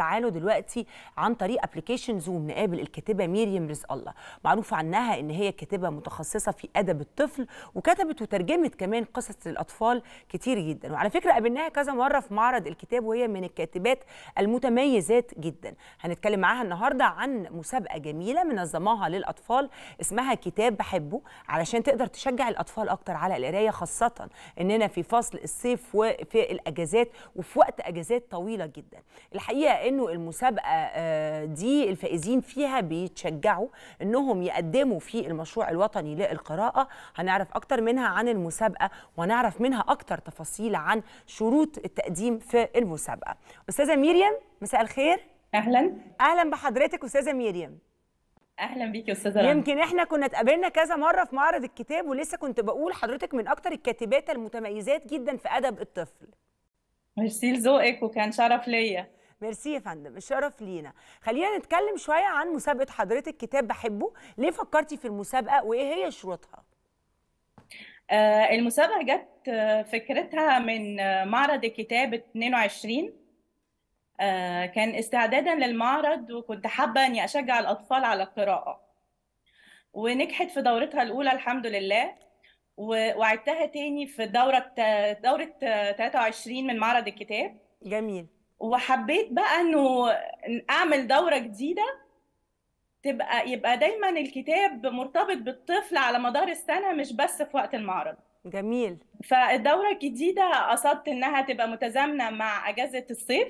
تعالوا دلوقتي عن طريق ابلكيشن زوم نقابل الكاتبه ميريم رزق الله معروف عنها ان هي كاتبه متخصصه في ادب الطفل وكتبت وترجمت كمان قصص للاطفال كتير جدا وعلى فكره قابلناها كذا مره في معرض الكتاب وهي من الكاتبات المتميزات جدا هنتكلم معاها النهارده عن مسابقه جميله منظماها للاطفال اسمها كتاب بحبه علشان تقدر تشجع الاطفال اكتر على القرايه خاصه اننا في فصل الصيف وفي الاجازات وفي وقت اجازات طويله جدا الحقيقه انه المسابقه آه، دي الفائزين فيها بيتشجعوا انهم يقدموا في المشروع الوطني للقراءه هنعرف اكتر منها عن المسابقه وهنعرف منها اكتر تفاصيل عن شروط التقديم في المسابقه استاذه مريم مساء الخير اهلا اهلا بحضرتك استاذه مريم اهلا بيكي يا استاذه يمكن احنا كنا اتقابلنا كذا مره في معرض الكتاب ولسه كنت بقول حضرتك من اكتر الكاتبات المتميزات جدا في ادب الطفل ميرسي لذوقك وكان شرف ليا ميرسي يا فندم الشرف لينا خلينا نتكلم شويه عن مسابقه حضرتك كتاب بحبه ليه فكرتي في المسابقه وايه هي شروطها آه، المسابقه جت آه، فكرتها من آه، معرض الكتاب 22 كان استعدادا للمعرض وكنت حابه اني اشجع الاطفال على القراءه ونجحت في دورتها الاولى الحمد لله وعدتها تاني في دوره دوره 23 من معرض الكتاب جميل وحبيت بقى انه اعمل دوره جديده تبقى يبقى دايما الكتاب مرتبط بالطفل على مدار السنه مش بس في وقت المعرض جميل فالدوره الجديده قصدت انها تبقى متزامنه مع اجازه الصيف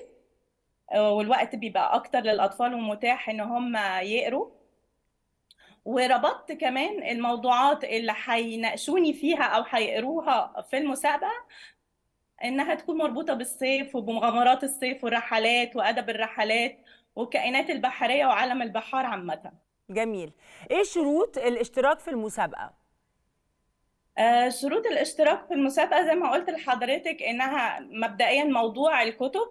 والوقت بيبقى اكتر للاطفال ومتاح ان هم يقروا وربطت كمان الموضوعات اللي هيناقشوني فيها او هيقروها في المسابقه انها تكون مربوطه بالصيف وبمغامرات الصيف والرحلات وادب الرحلات والكائنات البحريه وعالم البحار عامه جميل ايه شروط الاشتراك في المسابقه آه شروط الاشتراك في المسابقه زي ما قلت لحضرتك انها مبدئيا موضوع الكتب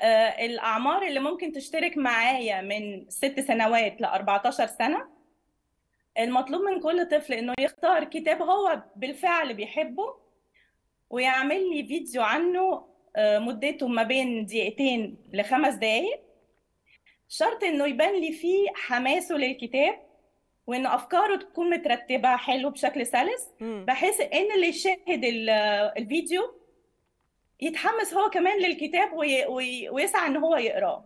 آه الاعمار اللي ممكن تشترك معايا من ست سنوات ل 14 سنه المطلوب من كل طفل انه يختار كتاب هو بالفعل بيحبه ويعمل لي فيديو عنه آه، مدته ما بين دقيقتين لخمس دقايق شرط انه يبان لي فيه حماسه للكتاب وان افكاره تكون مترتبه حلو بشكل سلس بحيث ان اللي يشاهد الفيديو يتحمس هو كمان للكتاب وي... وي... ويسعى ان هو يقراه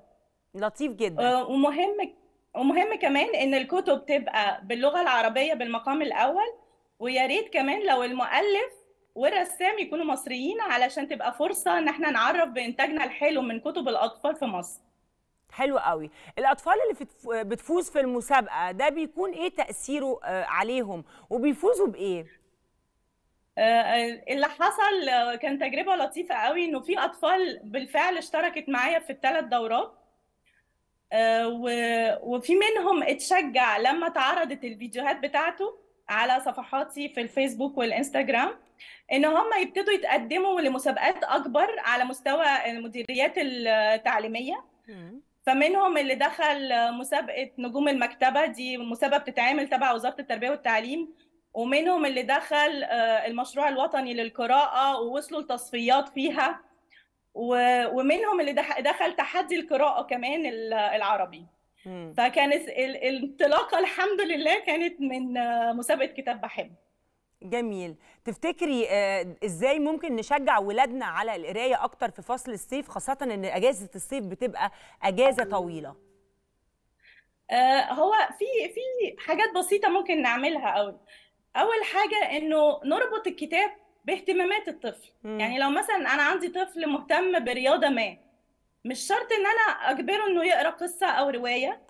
لطيف جدا آه، ومهم ومهم كمان ان الكتب تبقى باللغه العربيه بالمقام الاول ويا ريت كمان لو المؤلف والرسام يكونوا مصريين علشان تبقى فرصه ان احنا نعرف بانتاجنا الحلو من كتب الاطفال في مصر حلو قوي الاطفال اللي بتفوز في المسابقه ده بيكون ايه تاثيره آه، عليهم وبيفوزوا بايه آه، آه، اللي حصل كان تجربه لطيفه قوي انه في اطفال بالفعل اشتركت معايا في الثلاث دورات وفي منهم اتشجع لما تعرضت الفيديوهات بتاعته على صفحاتي في الفيسبوك والانستغرام ان هم يبتدوا يتقدموا لمسابقات اكبر على مستوى المديريات التعليميه فمنهم اللي دخل مسابقه نجوم المكتبه دي مسابقه بتتعمل تبع وزاره التربيه والتعليم ومنهم اللي دخل آه، المشروع الوطني للقراءه ووصلوا لتصفيات فيها ومنهم اللي دخل تحدي القراءه كمان العربي فكانت الانطلاقه الحمد لله كانت من آه، مسابقه كتاب بحب جميل تفتكري آه، ازاي ممكن نشجع ولادنا على القرايه اكتر في فصل الصيف خاصه ان اجازه الصيف بتبقى اجازه طويله آه، هو في في حاجات بسيطه ممكن نعملها قوي اول حاجه انه نربط الكتاب باهتمامات الطفل م. يعني لو مثلا انا عندي طفل مهتم برياضه ما مش شرط ان انا اجبره انه يقرا قصه او روايه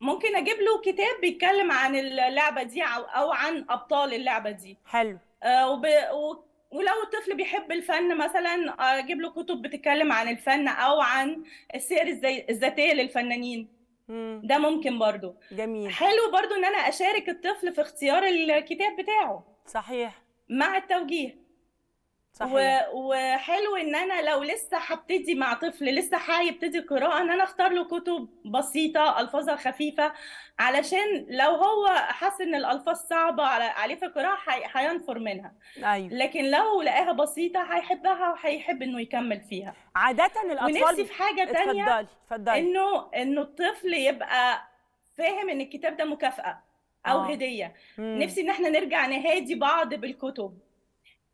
ممكن اجيب له كتاب بيتكلم عن اللعبه دي او او عن ابطال اللعبه دي حلو آه وب... و... ولو الطفل بيحب الفن مثلا اجيب له كتب بتتكلم عن الفن او عن السير الذاتيه للفنانين مم. ده ممكن برضو جميل حلو برضو ان انا اشارك الطفل في اختيار الكتاب بتاعه صحيح مع التوجيه صحيح. وحلو ان انا لو لسه هبتدي مع طفل لسه هيبتدي قراءه ان انا اختار له كتب بسيطه الفاظها خفيفه علشان لو هو حس ان الالفاظ صعبه عليه في القراءه هينفر منها أيوة. لكن لو لقاها بسيطه هيحبها وهيحب انه يكمل فيها عاده الاطفال ونفسي في حاجه تانية اتفضلي اتفضلي انه انه الطفل يبقى فاهم ان الكتاب ده مكافاه او آه. هديه مم. نفسي ان احنا نرجع نهادي بعض بالكتب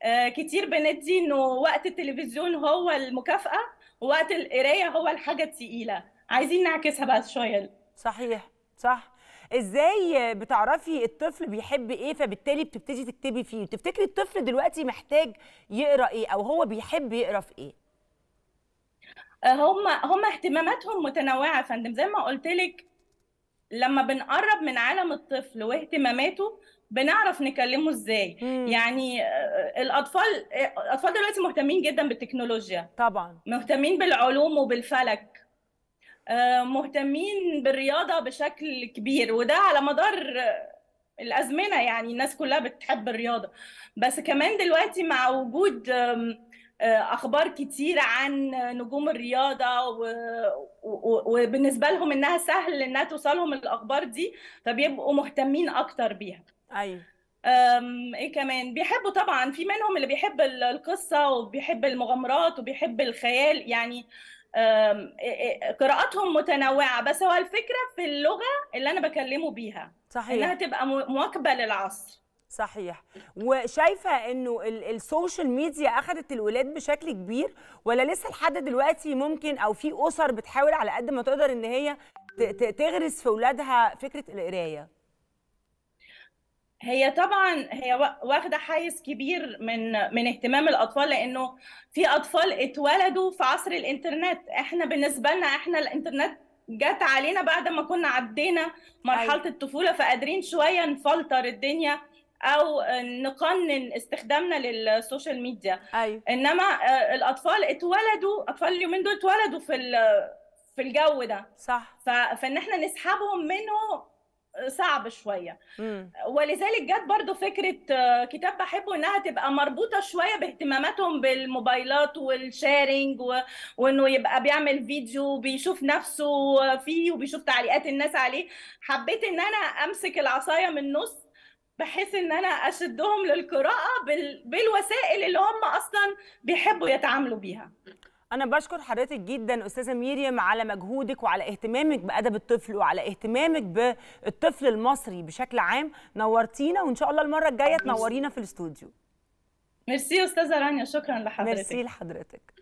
آه، كتير بندي انه وقت التلفزيون هو المكافاه ووقت القرايه هو الحاجه الثقيله عايزين نعكسها بقى شويه صحيح صح ازاي بتعرفي الطفل بيحب ايه فبالتالي بتبتدي تكتبي فيه تفتكري الطفل دلوقتي محتاج يقرا ايه او هو بيحب يقرا في ايه آه، هم هم اهتماماتهم متنوعه يا فندم زي ما قلت لك لما بنقرب من عالم الطفل واهتماماته بنعرف نكلمه ازاي مم. يعني آه، الاطفال الاطفال دلوقتي مهتمين جدا بالتكنولوجيا طبعا مهتمين بالعلوم وبالفلك آه، مهتمين بالرياضه بشكل كبير وده على مدار آه، الازمنه يعني الناس كلها بتحب الرياضه بس كمان دلوقتي مع وجود آه، اخبار كتير عن نجوم الرياضه وبالنسبه لهم انها سهل انها توصلهم الاخبار دي فبيبقوا مهتمين اكتر بيها ايوه ايه كمان بيحبوا طبعا في منهم اللي بيحب القصه وبيحب المغامرات وبيحب الخيال يعني قراءاتهم متنوعه بس هو الفكره في اللغه اللي انا بكلمه بيها صحيح انها تبقى مواكبه للعصر صحيح وشايفه انه السوشيال ميديا اخذت الولاد بشكل كبير ولا لسه لحد دلوقتي ممكن او في اسر بتحاول على قد ما تقدر ان هي تغرس في اولادها فكره القرايه هي طبعا هي واخده حيز كبير من من اهتمام الاطفال لانه في اطفال اتولدوا في عصر الانترنت احنا بالنسبه لنا احنا الانترنت جت علينا بعد ما كنا عدينا أيوة. مرحله الطفوله فقادرين شويه نفلتر الدنيا او نقنن استخدامنا للسوشيال ميديا أيوة. انما آه، الاطفال اتولدوا اطفال اليومين دول اتولدوا في في الجو ده صح ف... فان احنا نسحبهم منه آه، صعب شويه مم. ولذلك جت برضو فكره آه، كتاب بحبه انها تبقى مربوطه شويه باهتماماتهم بالموبايلات والشيرنج و... وانه يبقى بيعمل فيديو بيشوف نفسه فيه وبيشوف تعليقات الناس عليه حبيت ان انا امسك العصايه من النص بحيث ان انا اشدهم للقراءه بال... بالوسائل اللي هم اصلا بيحبوا يتعاملوا بيها انا بشكر حضرتك جدا استاذه ميريم على مجهودك وعلى اهتمامك بادب الطفل وعلى اهتمامك بالطفل المصري بشكل عام نورتينا وان شاء الله المره الجايه تنورينا في الاستوديو ميرسي استاذه رانيا شكرا لحضرتك ميرسي لحضرتك